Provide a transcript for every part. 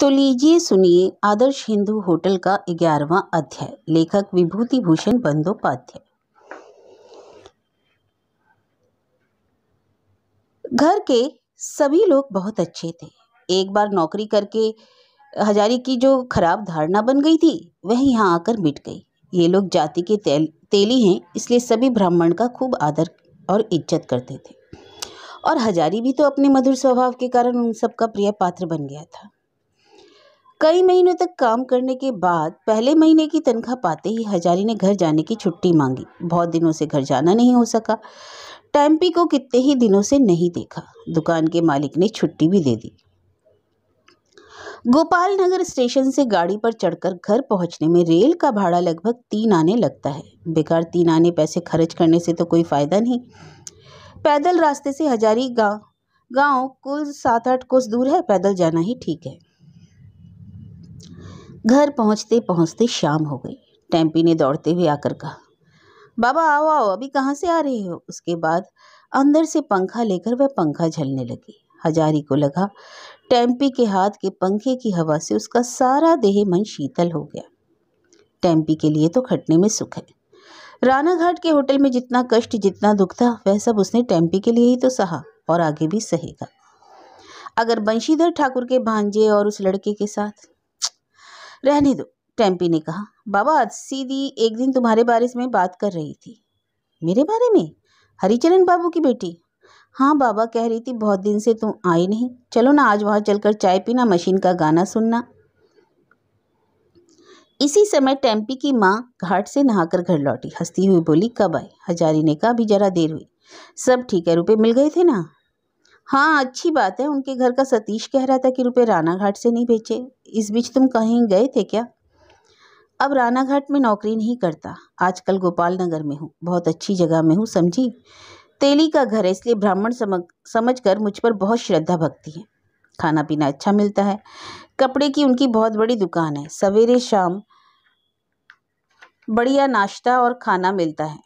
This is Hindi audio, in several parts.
तो लीजिए सुनिए आदर्श हिंदू होटल का ग्यारहवा अध्याय लेखक विभूति भूषण बंदोपाध्याय घर के सभी लोग बहुत अच्छे थे एक बार नौकरी करके हजारी की जो खराब धारणा बन गई थी वह यहाँ आकर मिट गई ये लोग जाति के तेल तेली हैं इसलिए सभी ब्राह्मण का खूब आदर और इज्जत करते थे और हजारी भी तो अपने मधुर स्वभाव के कारण उन सबका प्रिय पात्र बन गया था कई महीनों तक काम करने के बाद पहले महीने की तनख्वाह पाते ही हजारी ने घर जाने की छुट्टी मांगी बहुत दिनों से घर जाना नहीं हो सका टैम्पी को कितने ही दिनों से नहीं देखा दुकान के मालिक ने छुट्टी भी दे दी गोपाल नगर स्टेशन से गाड़ी पर चढ़कर घर पहुंचने में रेल का भाड़ा लगभग तीन आने लगता है बेकार तीन आने पैसे खर्च करने से तो कोई फ़ायदा नहीं पैदल रास्ते से हजारी गांव गांव कुल सात आठ कोस दूर है पैदल जाना ही ठीक है घर पहुँचते पहुँचते शाम हो गई टैम्पी ने दौड़ते हुए आकर कहा बाबा आओ आओ अभी कहाँ से आ रहे हो उसके बाद अंदर से पंखा लेकर वह पंखा झलने लगी हजारी को लगा टैम्पी के हाथ के पंखे की हवा से उसका सारा देह मन शीतल हो गया टैम्पी के लिए तो खटने में सुख है रानाघाट के होटल में जितना कष्ट जितना दुख था वह सब उसने टैम्पी के लिए ही तो सहा और आगे भी सहेगा अगर बंशीधर ठाकुर के भांजे और उस लड़के के साथ रहने दो टेम्पी ने कहा बाबा अस्सी एक दिन तुम्हारे बारे में बात कर रही थी मेरे बारे में हरिचरण बाबू की बेटी हाँ बाबा कह रही थी बहुत दिन से तुम आई नहीं चलो ना आज वहाँ चलकर चाय पीना मशीन का गाना सुनना इसी समय टेम्पी की माँ घाट से नहाकर घर लौटी हंसती हुई बोली कब आई हजारी ने कहा अभी जरा देर हुई सब ठीक है रुपए मिल गए थे ना हाँ अच्छी बात है उनके घर का सतीश कह रहा था कि रुपए राना घाट से नहीं भेजे इस बीच तुम कहीं गए थे क्या अब राना में नौकरी नहीं करता आजकल गोपाल नगर में हूँ बहुत अच्छी जगह में हूँ समझी तेली का घर है इसलिए ब्राह्मण समझ समझ कर मुझ पर बहुत श्रद्धा भक्ति है खाना पीना अच्छा मिलता है कपड़े की उनकी बहुत बड़ी दुकान है सवेरे शाम बढ़िया नाश्ता और खाना मिलता है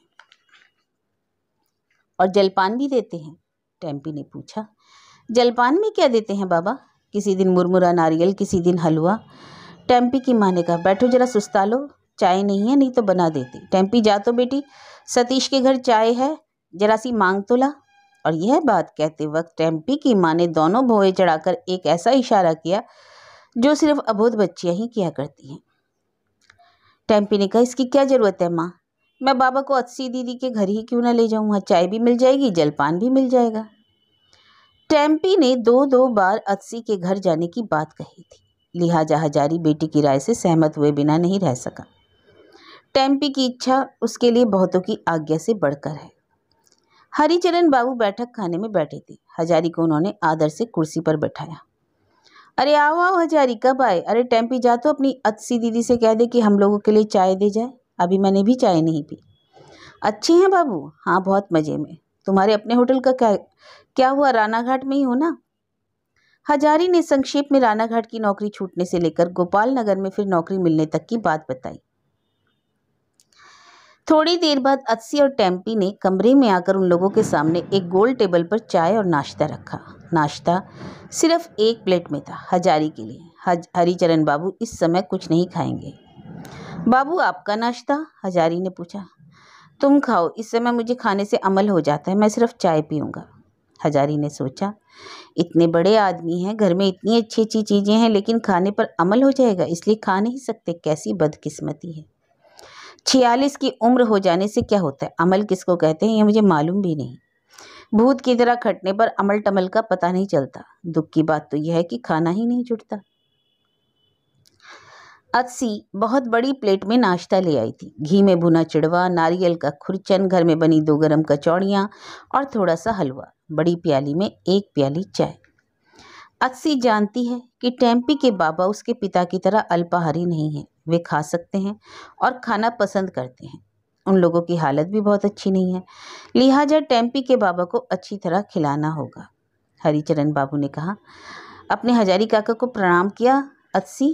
और जलपान भी देते हैं टेम्पी ने पूछा जलपान में क्या देते हैं बाबा किसी दिन मुरमुरा नारियल किसी दिन हलवा टेम्पी की माँ ने कहा बैठो जरा सुस्ता लो चाय नहीं है नहीं तो बना देती टेम्पी जा तो बेटी सतीश के घर चाय है जरा सी मांग तो ला और यह बात कहते वक्त टेम्पी की माँ ने दोनों भोए चढ़ाकर एक ऐसा इशारा किया जो सिर्फ अबोध बच्चियाँ ही किया करती हैं टेम्पी ने कहा इसकी क्या ज़रूरत है माँ मैं बाबा को अच्छी दीदी के घर ही क्यों ना ले जाऊँ वहाँ चाय भी मिल जाएगी जलपान भी मिल जाएगा टेम्पी ने दो दो बार अक्सी के घर जाने की बात कही थी लिहाजा हजारी बेटी की राय से सहमत हुए बिना नहीं रह सका टेम्पी की इच्छा उसके लिए बहुतों की आज्ञा से बढ़कर है हरिचरण बाबू बैठक खाने में बैठे थे हजारी को उन्होंने आदर से कुर्सी पर बैठाया अरे आओ आओ हजारी कब आए अरे टेम्पी जा तो अपनी अतसी दीदी से कह दे कि हम लोगों के लिए चाय दे जाए अभी मैंने भी चाय नहीं पी अच्छे हैं बाबू हाँ बहुत मज़े में तुम्हारे अपने होटल का क्या क्या हुआ रानाघाट में ही हो ना हजारी ने संक्षेप में रानाघाट की नौकरी छूटने से लेकर गोपाल नगर में फिर नौकरी मिलने तक की बात बताई थोड़ी देर बाद अस्सी और टेम्पी ने कमरे में आकर उन लोगों के सामने एक गोल टेबल पर चाय और नाश्ता रखा नाश्ता सिर्फ एक प्लेट में था हजारी के लिए हज हरिचरण बाबू इस समय कुछ नहीं खाएंगे बाबू आपका नाश्ता हजारी ने पूछा तुम खाओ इस समय मुझे खाने से अमल हो जाता है मैं सिर्फ चाय पीऊँगा हजारी ने सोचा इतने बड़े आदमी हैं घर में इतनी अच्छी अच्छी चीज़ें हैं लेकिन खाने पर अमल हो जाएगा इसलिए खा नहीं सकते कैसी बदकिस्मती है छियालीस की उम्र हो जाने से क्या होता है अमल किसको कहते हैं ये मुझे मालूम भी नहीं भूत की तरह खटने पर अमल टमल का पता नहीं चलता दुख की बात तो यह है कि खाना ही नहीं जुटता अतसी बहुत बड़ी प्लेट में नाश्ता ले आई थी घी में भुना चिड़वा नारियल का खुरचन घर में बनी दो गरम कचौड़ियाँ और थोड़ा सा हलवा बड़ी प्याली में एक प्याली चाय अतसी जानती है कि टेम्पी के बाबा उसके पिता की तरह अल्पाहारी नहीं है वे खा सकते हैं और खाना पसंद करते हैं उन लोगों की हालत भी बहुत अच्छी नहीं है लिहाजा टेम्पी के बाबा को अच्छी तरह खिलाना होगा हरिचरण बाबू ने कहा अपने हजारी काका को प्रणाम किया अतसी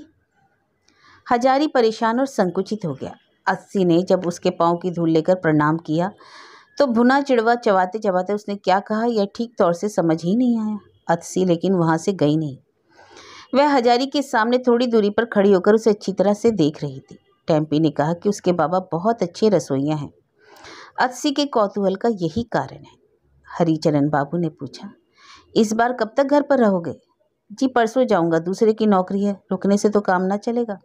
हजारी परेशान और संकुचित हो गया अस्सी ने जब उसके पाँव की धूल लेकर प्रणाम किया तो भुना चिड़वा चबाते चबाते उसने क्या कहा यह ठीक तौर से समझ ही नहीं आया अस्सी लेकिन वहाँ से गई नहीं वह हजारी के सामने थोड़ी दूरी पर खड़ी होकर उसे अच्छी तरह से देख रही थी टेम्पी ने कहा कि उसके बाबा बहुत अच्छे रसोइयाँ हैं अस्सी के कौतूहल का यही कारण है हरिचरण बाबू ने पूछा इस बार कब तक घर पर रहोगे जी परसों जाऊंगा दूसरे की नौकरी है रुकने से तो काम ना चलेगा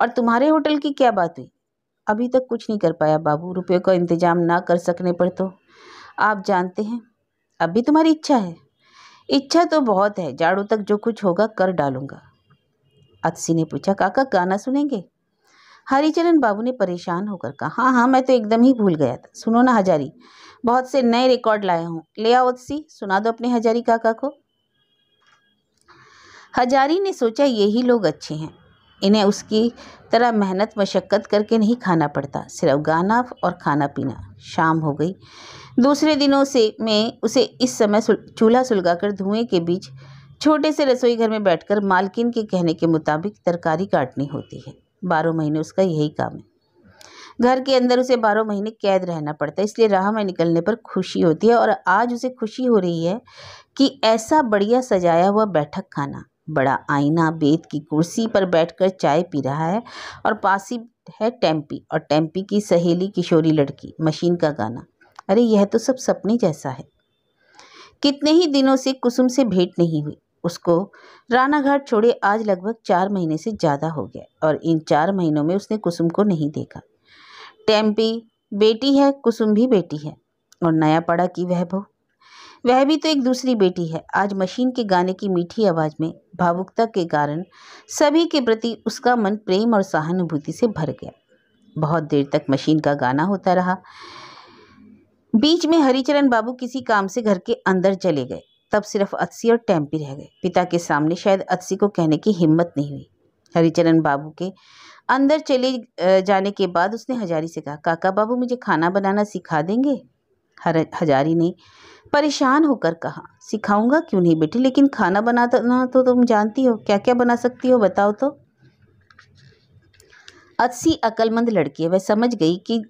और तुम्हारे होटल की क्या बात हुई अभी तक कुछ नहीं कर पाया बाबू रुपये का इंतजाम ना कर सकने पर तो आप जानते हैं अब भी तुम्हारी इच्छा है इच्छा तो बहुत है जाड़ों तक जो कुछ होगा कर डालूंगा अतसी ने पूछा काका गाना सुनेंगे हरिचरण बाबू ने परेशान होकर कहा हाँ हाँ मैं तो एकदम ही भूल गया था सुनो ना हजारी बहुत से नए रिकॉर्ड लाए हूँ ले आओ अतसी सुना दो अपने हजारी काका को हजारी ने सोचा यही लोग अच्छे हैं इन्हें उसकी तरह मेहनत मशक्क़त करके नहीं खाना पड़ता सिर्फ गाना और खाना पीना शाम हो गई दूसरे दिनों से मैं उसे इस समय चूल्हा सुलगा कर धुएँ के बीच छोटे से रसोई घर में बैठकर मालकिन के कहने के मुताबिक तरकारी काटनी होती है बारह महीने उसका यही काम है घर के अंदर उसे बारह महीने कैद रहना पड़ता है इसलिए राह में निकलने पर खुशी होती है और आज उसे खुशी हो रही है कि ऐसा बढ़िया सजाया हुआ बैठक खाना बड़ा आईना बेत की कुर्सी पर बैठकर चाय पी रहा है और पास ही है टेम्पी और टेम्पी की सहेली किशोरी लड़की मशीन का गाना अरे यह तो सब सपने जैसा है कितने ही दिनों से कुसुम से भेंट नहीं हुई उसको रानाघाट छोड़े आज लगभग चार महीने से ज़्यादा हो गया और इन चार महीनों में उसने कुसुम को नहीं देखा टेम्पी बेटी है कुसुम भी बेटी है और नया पड़ा कि वह भो वह भी तो एक दूसरी बेटी है आज मशीन के गाने की मीठी आवाज़ में भावुकता के कारण सभी के प्रति उसका मन प्रेम और सहानुभूति से भर गया बहुत देर तक मशीन का गाना होता रहा बीच में हरिचरण बाबू किसी काम से घर के अंदर चले गए तब सिर्फ अत्सी और टैम्पी रह गए पिता के सामने शायद अत्सी को कहने की हिम्मत नहीं हुई हरिचरण बाबू के अंदर चले जाने के बाद उसने हजारी से कहा काका बाबू मुझे खाना बनाना सिखा देंगे हर हजारी ने परेशान होकर कहा सिखाऊंगा क्यों नहीं बेटी लेकिन खाना बनाना तो तुम जानती हो क्या क्या बना सकती हो बताओ तो अच्छी अक्लमंद लड़की है वह समझ गई कि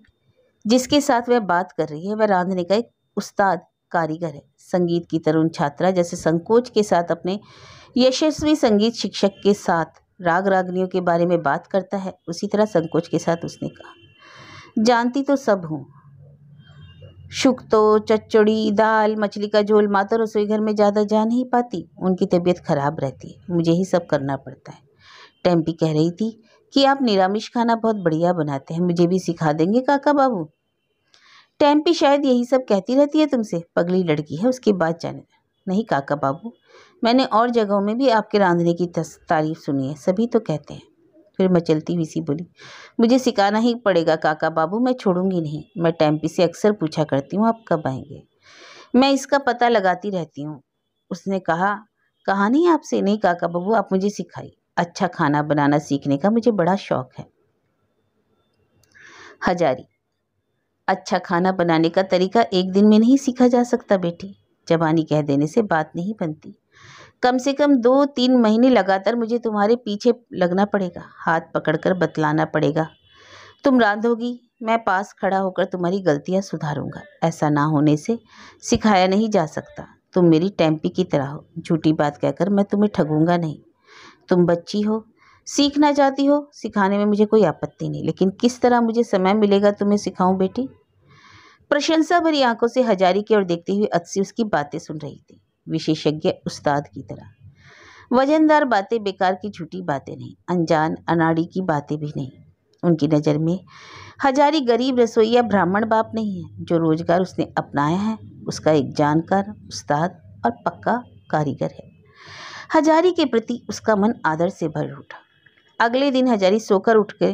जिसके साथ वह बात कर रही है वह रांधने का एक उस्ताद कारीगर है संगीत की तरुण छात्रा जैसे संकोच के साथ अपने यशस्वी संगीत शिक्षक के साथ राग रागनियों के बारे में बात करता है उसी तरह संकोच के साथ उसने कहा जानती तो सब हूँ शुक्तो चचड़ी दाल मछली का झोल माता रसोई घर में ज़्यादा जा नहीं पाती उनकी तबीयत ख़राब रहती है मुझे ही सब करना पड़ता है टेम्पी कह रही थी कि आप निरामिश खाना बहुत बढ़िया बनाते हैं मुझे भी सिखा देंगे काका बाबू टेम्पी शायद यही सब कहती रहती है तुमसे पगली लड़की है उसके बाद जाने नहीं काका बाबू मैंने और जगहों में भी आपके रांधने की तारीफ सुनी है सभी तो कहते हैं फिर मचलती हुई सी बोली मुझे सिखाना ही पड़ेगा काका बाबू मैं छोड़ूंगी नहीं मैं टैम्पी से अक्सर पूछा करती हूँ आप कब आएंगे मैं इसका पता लगाती रहती हूँ उसने कहा कहा नहीं आपसे नहीं काका बाबू आप मुझे सिखाई अच्छा खाना बनाना सीखने का मुझे बड़ा शौक है हजारी अच्छा खाना बनाने का तरीका एक दिन में नहीं सीखा जा सकता बेटी जबानी कह देने से बात नहीं बनती कम से कम दो तीन महीने लगातार मुझे तुम्हारे पीछे लगना पड़ेगा हाथ पकड़कर बतलाना पड़ेगा तुम रांधोगी मैं पास खड़ा होकर तुम्हारी गलतियां सुधारूंगा ऐसा ना होने से सिखाया नहीं जा सकता तुम मेरी टैंपी की तरह हो झूठी बात कहकर मैं तुम्हें ठगूंगा नहीं तुम बच्ची हो सीखना चाहती हो सिखाने में मुझे कोई आपत्ति नहीं लेकिन किस तरह मुझे समय मिलेगा तुम्हें सिखाऊं बेटी प्रशंसा भरी आंखों से हजारी की ओर देखते हुए अतसी उसकी बातें सुन रही थी विशेषज्ञ उस्ताद की तरह वजनदार बातें बेकार की झूठी बातें नहीं अनजान अनाड़ी की बातें भी नहीं उनकी नज़र में हजारी गरीब रसोईया ब्राह्मण बाप नहीं है जो रोज़गार उसने अपनाया है उसका एक जानकार उस्ताद और पक्का कारीगर है हजारी के प्रति उसका मन आदर से भर उठा अगले दिन हजारी सोकर उठ के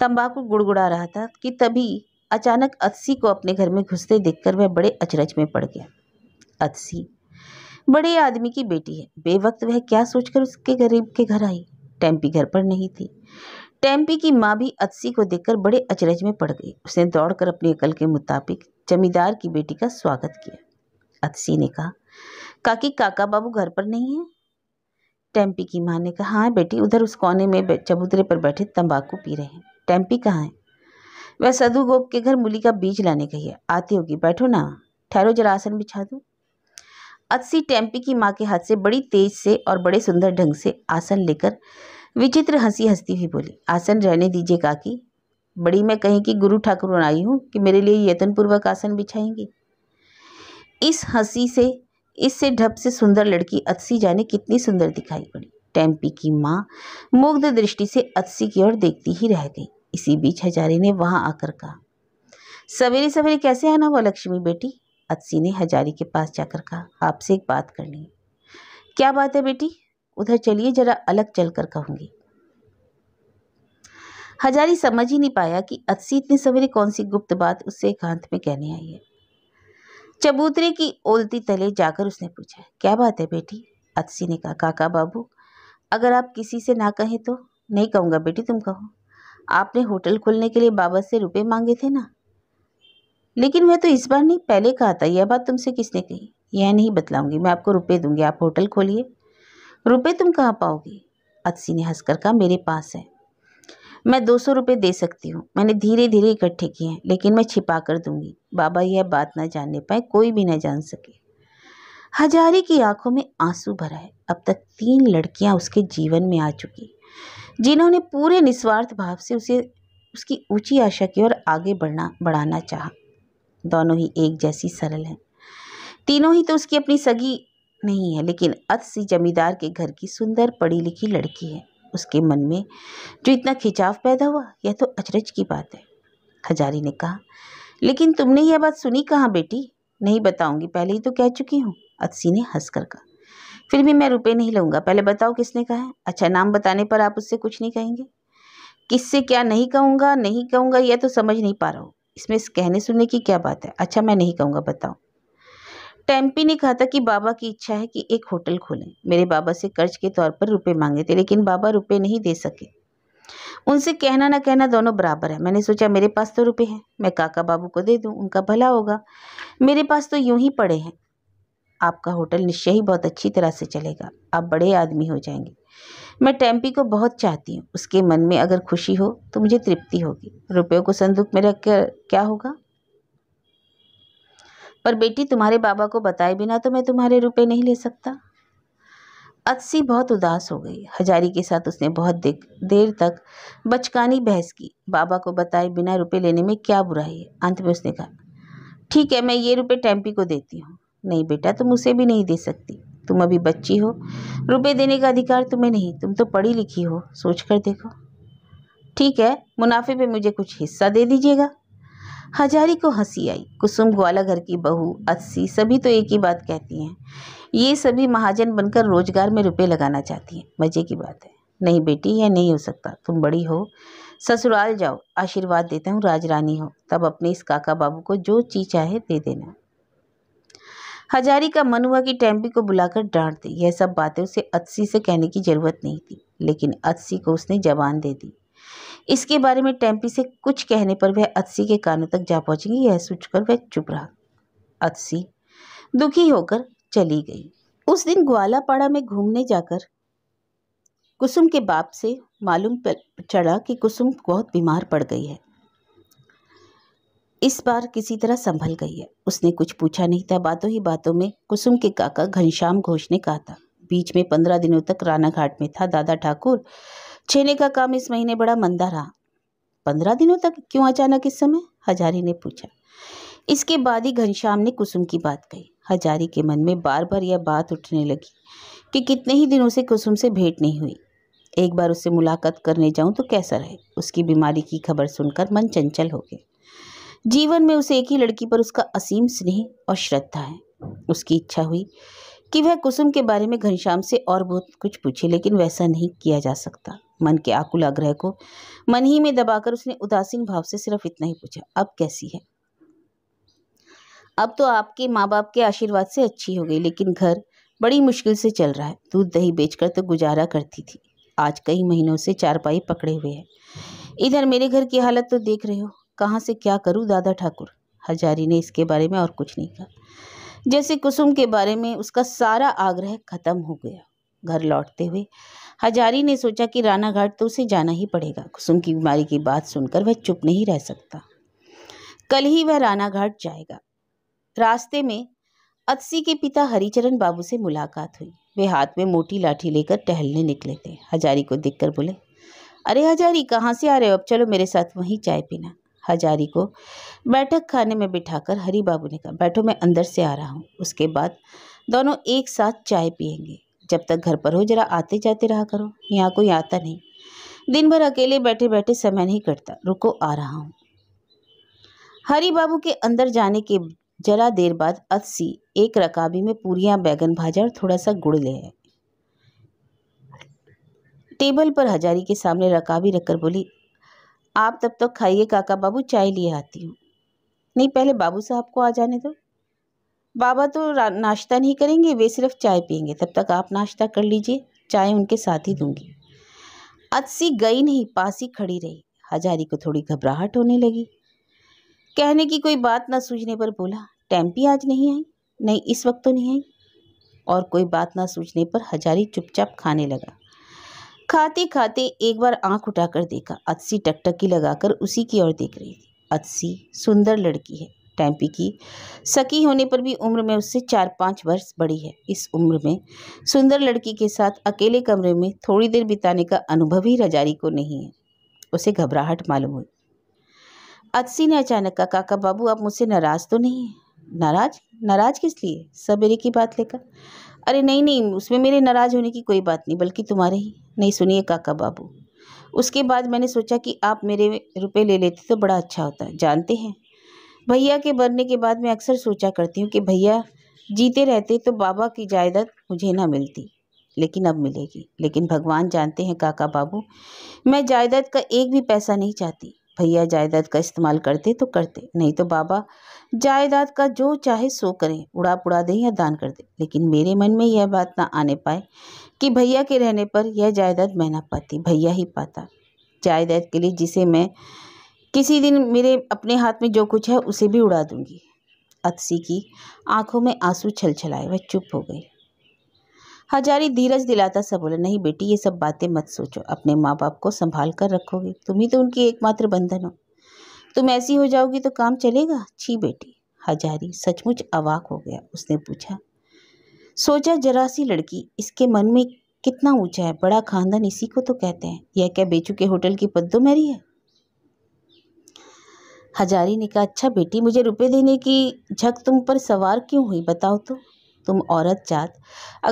तम्बाकू गुड़गुड़ा रहा था कि तभी अचानक अतसी को अपने घर में घुसते देखकर वह बड़े अचरज में पड़ गया अतसी बड़े आदमी की बेटी है बेवक्त वह क्या सोचकर उसके गरीब के घर आई टैम्पी घर पर नहीं थी टैम्पी की माँ भी अतसी को देखकर बड़े अचरज में पड़ गई उसने दौड़कर अपनी अकल के मुताबिक जमींदार की बेटी का स्वागत किया अतसी ने कहा काकी काका बाबू घर पर नहीं है टैम्पी की माँ ने कहा हाँ बेटी उधर उस कोने में चबूतरे पर बैठे तंबाकू पी रहे हैं टैम्पी कहाँ है वह सधु गोप के घर मूली का बीज लाने गई है आती होगी बैठो ना ठहरो जरा आसन बिछा दूँ अत्सी टेम्पी की माँ के हाथ से बड़ी तेज से और बड़े सुंदर ढंग से आसन लेकर विचित्र हंसी हंसती हुई बोली आसन रहने दीजिए काकी बड़ी मैं कहीं की गुरु ठाकुर आई हूँ कि मेरे लिए यत्नपूर्वक आसन बिछाएंगी इस हंसी से इससे ढप से सुंदर लड़की अत्सी जाने कितनी सुंदर दिखाई पड़ी टेम्पी की माँ मुग्ध दृष्टि से अतसी की ओर देखती ही रह गई इसी बीच हजारे ने वहाँ आकर कहा सवेरे सवेरे कैसे आना हुआ लक्ष्मी बेटी अदसी ने हजारी के पास जाकर कहा आपसे एक बात करनी है क्या बात है बेटी उधर चलिए जरा अलग चल कर कहूँगी हजारी समझ ही नहीं पाया कि अदसी इतने सवेरे कौन सी गुप्त बात उससे एकांत में कहने आई है चबूतरे की ओलती तले जाकर उसने पूछा क्या बात है बेटी अदसी ने कहा काका बाबू अगर आप किसी से ना कहें तो नहीं कहूँगा बेटी तुम कहो आपने होटल खोलने के लिए बाबा से रुपए मांगे थे ना लेकिन मैं तो इस बार नहीं पहले कहा था यह बात तुमसे किसने कही यह नहीं बतलाऊंगी मैं आपको रुपये दूंगी आप होटल खोलिए रुपये तुम कहाँ पाओगी अतसी ने हंसकर कहा मेरे पास है मैं दो सौ रुपये दे सकती हूँ मैंने धीरे धीरे इकट्ठे किए हैं लेकिन मैं छिपा कर दूंगी बाबा यह बात ना जानने पाए कोई भी ना जान सके हजारे की आंखों में आंसू भरा है अब तक तीन लड़कियाँ उसके जीवन में आ चुकी जिन्होंने पूरे निस्वार्थ भाव से उसे उसकी ऊंची आशा की ओर आगे बढ़ना बढ़ाना चाहा दोनों ही एक जैसी सरल हैं तीनों ही तो उसकी अपनी सगी नहीं है लेकिन अतसी जमींदार के घर की सुंदर पढ़ी लिखी लड़की है उसके मन में जो इतना खिंचाव पैदा हुआ यह तो अचरज की बात है हजारी ने कहा लेकिन तुमने यह बात सुनी कहाँ बेटी नहीं बताऊंगी पहले ही तो कह चुकी हूँ अतसी ने हंसकर कहा फिर भी मैं रुपये नहीं लूँगा पहले बताओ किसने कहा है अच्छा नाम बताने पर आप उससे कुछ नहीं कहेंगे किससे क्या नहीं कहूँगा नहीं कहूँगा यह तो समझ नहीं पा रहा हूँ इसमें कहने सुनने की क्या बात है अच्छा मैं नहीं कहूँगा बताओ टेम्पी ने कहा था कि बाबा की इच्छा है कि एक होटल खोलें मेरे बाबा से कर्ज के तौर पर रुपए मांगे थे लेकिन बाबा रुपए नहीं दे सके उनसे कहना ना कहना दोनों बराबर है मैंने सोचा मेरे पास तो रुपए हैं मैं काका बाबू को दे दूँ उनका भला होगा मेरे पास तो यूं ही पड़े हैं आपका होटल निश्चय ही बहुत अच्छी तरह से चलेगा आप बड़े आदमी हो जाएंगे मैं टेम्पी को बहुत चाहती हूँ उसके मन में अगर खुशी हो तो मुझे तृप्ति होगी रुपयों को संदूक में रख कर क्या होगा पर बेटी तुम्हारे बाबा को बताए बिना तो मैं तुम्हारे रुपए नहीं ले सकता अच्छी बहुत उदास हो गई हजारी के साथ उसने बहुत देर तक बचकानी बहस की बाबा को बताए बिना रुपए लेने में क्या बुराई है अंत में उसने कहा ठीक है मैं ये रुपए टेम्पी को देती हूँ नहीं बेटा तुम उसे भी नहीं दे सकती तुम अभी बच्ची हो रुपए देने का अधिकार तुम्हें नहीं तुम तो पढ़ी लिखी हो सोच कर देखो ठीक है मुनाफे पे मुझे कुछ हिस्सा दे दीजिएगा हजारी को हंसी आई कुसुम ग्वाला घर की बहू अस्सी सभी तो एक ही बात कहती हैं ये सभी महाजन बनकर रोजगार में रुपए लगाना चाहती हैं मज़े की बात है नहीं बेटी यह नहीं हो सकता तुम बड़ी हो ससुराल जाओ आशीर्वाद देता हूँ राजरानी हो तब अपने इस काका बाबू को जो चीज चाहे दे देना हजारी का मन हुआ कि टेम्पी को बुलाकर डांट दी यह सब बातें उसे अतसी से कहने की ज़रूरत नहीं थी लेकिन अतसी को उसने जवान दे दी इसके बारे में टेम्पी से कुछ कहने पर वह अतसी के कानों तक जा पहुंचेंगी यह सोचकर वह चुप रहा अतसी दुखी होकर चली गई उस दिन ग्वालापाड़ा में घूमने जाकर कुसुम के बाप से मालूम चढ़ा कि कुसुम बहुत बीमार पड़ गई है इस बार किसी तरह संभल गई है उसने कुछ पूछा नहीं था बातों ही बातों में कुसुम के काका घनश्याम घोष ने कहा था बीच में पंद्रह दिनों तक रानाघाट में था दादा ठाकुर छेने का काम इस महीने बड़ा मंदा रहा पंद्रह दिनों तक क्यों अचानक इस समय हजारी ने पूछा इसके बाद ही घनश्याम ने कुसुम की बात कही हजारी के मन में बार बार यह बात उठने लगी कि कितने ही दिनों से कुसुम से भेंट नहीं हुई एक बार उससे मुलाकात करने जाऊं तो कैसा रहे उसकी बीमारी की खबर सुनकर मन चंचल हो गया जीवन में उस एक ही लड़की पर उसका असीम स्नेह और श्रद्धा है उसकी इच्छा हुई कि वह कुसुम के बारे में घनश्याम से और बहुत कुछ पूछे लेकिन वैसा नहीं किया जा सकता मन के आकुल आग्रह को मन ही में दबाकर उसने उदासीन भाव से सिर्फ इतना ही पूछा अब कैसी है अब तो आपके माँ बाप के आशीर्वाद से अच्छी हो गई लेकिन घर बड़ी मुश्किल से चल रहा है दूध दही बेचकर तो गुजारा करती थी आज कई महीनों से चारपाई पकड़े हुए है इधर मेरे घर की हालत तो देख रहे हो कहाँ से क्या करूँ दादा ठाकुर हजारी ने इसके बारे में और कुछ नहीं कहा जैसे कुसुम के बारे में उसका सारा आग्रह खत्म हो गया घर लौटते हुए हजारी ने सोचा कि राना घाट तो उसे जाना ही पड़ेगा कुसुम की बीमारी की बात सुनकर वह चुप नहीं रह सकता कल ही वह राना घाट जाएगा रास्ते में अतसी के पिता हरिचरण बाबू से मुलाकात हुई वे हाथ में मोटी लाठी लेकर टहलने निकले थे हजारी को देखकर बोले अरे हजारी कहाँ से आ रहे हो अब चलो मेरे साथ वहीं चाय पीना हजारी को बैठक खाने में बिठाकर हरी बाबू ने कहा बैठो मैं अंदर से आ रहा हूँ उसके बाद दोनों एक साथ चाय पियेंगे जब तक घर पर हो जरा आते जाते रहा करो यहाँ कोई आता नहीं दिन भर अकेले बैठे बैठे समय नहीं कटता रुको आ रहा हूँ हरी बाबू के अंदर जाने के जरा देर बाद अस्सी एक रकाबी में पूरियाँ बैगन भाजा और थोड़ा सा गुड़ ले आए टेबल पर हजारी के सामने रकाबी रखकर बोली आप तब तक तो खाइए काका बाबू चाय लिए आती हूँ नहीं पहले बाबू साहब को आ जाने दो बाबा तो नाश्ता नहीं करेंगे वे सिर्फ चाय पियेंगे तब तक आप नाश्ता कर लीजिए चाय उनके साथ ही दूंगी अदसी गई नहीं पास ही खड़ी रही हजारी को थोड़ी घबराहट होने लगी कहने की कोई बात ना सूझने पर बोला टैम्पी आज नहीं आई नहीं इस वक्त तो नहीं आई और कोई बात ना सूझने पर हजारी चुपचाप खाने लगा खाते खाते एक बार आंख उठाकर देखा अतसी टकटकी लगाकर उसी की ओर देख रही थी अतसी सुंदर लड़की है टैम्पी की सकी होने पर भी उम्र में उससे चार पाँच वर्ष बड़ी है इस उम्र में सुंदर लड़की के साथ अकेले कमरे में थोड़ी देर बिताने का अनुभव ही रजारी को नहीं है उसे घबराहट मालूम हुई अतसी ने अचानक कहा काका बाबू आप मुझसे नाराज़ तो नहीं है नाराज नाराज किस लिए सवेरे की बात लेकर अरे नहीं नहीं उसमें मेरे नाराज़ होने की कोई बात नहीं बल्कि तुम्हारे ही नहीं सुनिए काका बाबू उसके बाद मैंने सोचा कि आप मेरे रुपए ले लेते तो बड़ा अच्छा होता जानते हैं भैया के मरने के बाद मैं अक्सर सोचा करती हूँ कि भैया जीते रहते तो बाबा की जायदाद मुझे ना मिलती लेकिन अब मिलेगी लेकिन भगवान जानते हैं काका बाबू मैं जायदाद का एक भी पैसा नहीं चाहती भैया जायदाद का इस्तेमाल करते तो करते नहीं तो बाबा जायदाद का जो चाहे सो करें उड़ा पुड़ा दें या दान कर दें लेकिन मेरे मन में यह बात ना आने पाए कि भैया के रहने पर यह जायदाद मैं ना पाती भैया ही पाता जायदाद के लिए जिसे मैं किसी दिन मेरे अपने हाथ में जो कुछ है उसे भी उड़ा दूंगी अतसी की आंखों में आंसू छल छलाए वह चुप हो गई हजारी धीरज दिलाता सा बोला नहीं बेटी ये सब बातें मत सोचो अपने माँ बाप को संभाल कर रखोगे तुम ही तो उनकी एकमात्र बंधन हो तुम ऐसी हो जाओगी तो काम चलेगा छी बेटी हजारी सचमुच अवाक हो गया उसने पूछा सोचा जरा सी लड़की इसके मन में कितना ऊंचा है बड़ा खानदान इसी को तो कहते हैं यह क्या बेचू के होटल की पद्दो मेरी है हजारी ने कहा अच्छा बेटी मुझे रुपए देने की झक तुम पर सवार क्यों हुई बताओ तो तुम औरत जात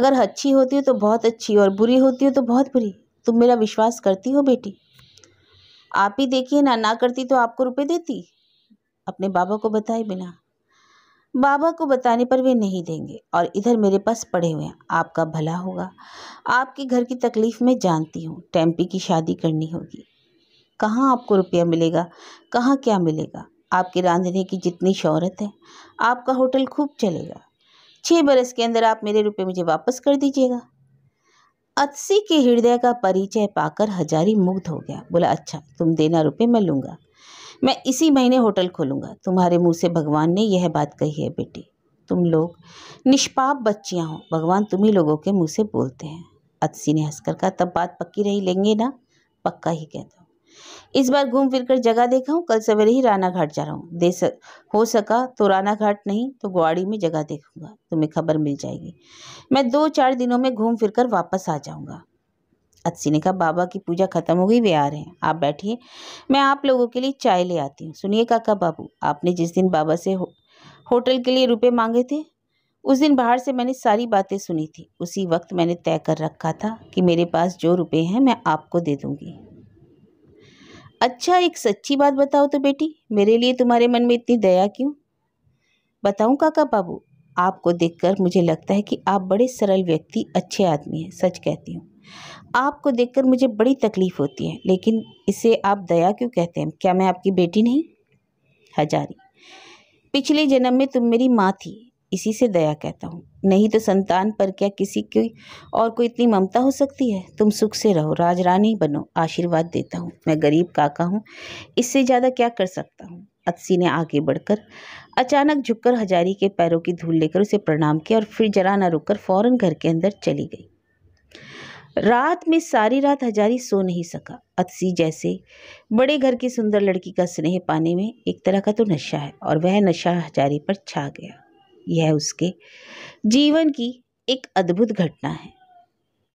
अगर अच्छी होती हो तो बहुत अच्छी और बुरी होती हो तो बहुत बुरी तुम मेरा विश्वास करती हो बेटी आप ही देखिए ना ना करती तो आपको रुपए देती अपने बाबा को बताए बिना बाबा को बताने पर वे नहीं देंगे और इधर मेरे पास पड़े हुए हैं आपका भला होगा आपके घर की तकलीफ़ मैं जानती हूँ टेम्पी की शादी करनी होगी कहाँ आपको रुपया मिलेगा कहाँ क्या मिलेगा आपके रांधने की जितनी शहरत है आपका होटल खूब चलेगा छः बरस के अंदर आप मेरे रुपये मुझे वापस कर दीजिएगा अतसी के हृदय का परिचय पाकर हजारी मुग्ध हो गया बोला अच्छा तुम देना रुपये मैं लूँगा मैं इसी महीने होटल खोलूँगा तुम्हारे मुँह से भगवान ने यह बात कही है बेटी तुम लोग निष्पाप बच्चियाँ हो भगवान तुम्ही लोगों के मुँह से बोलते हैं अतसी ने हंसकर कहा तब बात पक्की रही लेंगे ना पक्का ही कहता हूँ इस बार घूम फिर कर जगह देखा हूँ कल सवेरे ही राना घाट जा रहा हूँ दे सक हो सका तो राना घाट नहीं तो गुआड़ी में जगह देखूंगा तुम्हें खबर मिल जाएगी मैं दो चार दिनों में घूम फिर कर वापस आ जाऊँगा अतसी ने कहा बाबा की पूजा खत्म हो गई वे आ रहे हैं आप बैठिए मैं आप लोगों के लिए चाय ले आती हूँ सुनिए काका बाबू आपने जिस दिन बाबा से हो, होटल के लिए रुपए मांगे थे उस दिन बाहर से मैंने सारी बातें सुनी थी उसी वक्त मैंने तय कर रखा था कि मेरे पास जो रुपए हैं मैं आपको दे दूँगी अच्छा एक सच्ची बात बताओ तो बेटी मेरे लिए तुम्हारे मन में इतनी दया क्यों बताऊँ काका बाबू आपको देखकर मुझे लगता है कि आप बड़े सरल व्यक्ति अच्छे आदमी हैं सच कहती हूँ आपको देखकर मुझे बड़ी तकलीफ़ होती है लेकिन इसे आप दया क्यों कहते हैं क्या मैं आपकी बेटी नहीं हजारी पिछले जन्म में तुम मेरी माँ थी इसी से दया कहता हूँ नहीं तो संतान पर क्या किसी की और कोई इतनी ममता हो सकती है तुम सुख से रहो राज रानी बनो आशीर्वाद देता हूँ मैं गरीब काका हूँ इससे ज़्यादा क्या कर सकता हूँ अतसी ने आगे बढ़कर अचानक झुककर हजारी के पैरों की धूल लेकर उसे प्रणाम किया और फिर जरा न रुककर फौरन घर के अंदर चली गई रात में सारी रात हजारी सो नहीं सका अतसी जैसे बड़े घर की सुंदर लड़की का स्नेह पाने में एक तरह का तो नशा है और वह नशा हजारी पर छा गया यह उसके जीवन की एक अद्भुत घटना है